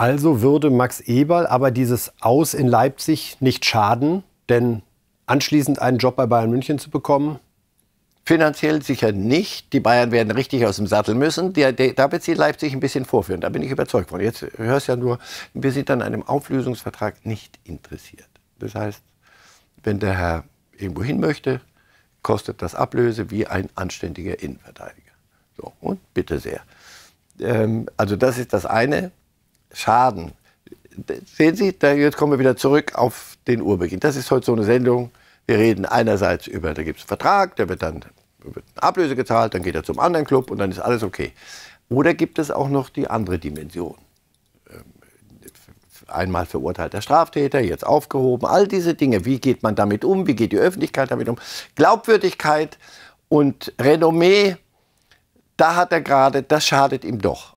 Also würde Max Eberl aber dieses Aus in Leipzig nicht schaden, denn anschließend einen Job bei Bayern München zu bekommen? Finanziell sicher nicht. Die Bayern werden richtig aus dem Sattel müssen. Die, die, da wird sie Leipzig ein bisschen vorführen. Da bin ich überzeugt von. Jetzt hörst ja nur, wir sind an einem Auflösungsvertrag nicht interessiert. Das heißt, wenn der Herr irgendwo hin möchte, kostet das Ablöse wie ein anständiger Innenverteidiger. So, und bitte sehr. Ähm, also das ist das eine. Schaden. Sehen Sie, da, jetzt kommen wir wieder zurück auf den Urbeginn. Das ist heute so eine Sendung. Wir reden einerseits über, da gibt es einen Vertrag, der wird dann wird Ablöse gezahlt, dann geht er zum anderen Club und dann ist alles okay. Oder gibt es auch noch die andere Dimension? Ähm, einmal verurteilter Straftäter, jetzt aufgehoben, all diese Dinge. Wie geht man damit um? Wie geht die Öffentlichkeit damit um? Glaubwürdigkeit und Renommee, da hat er gerade, das schadet ihm doch.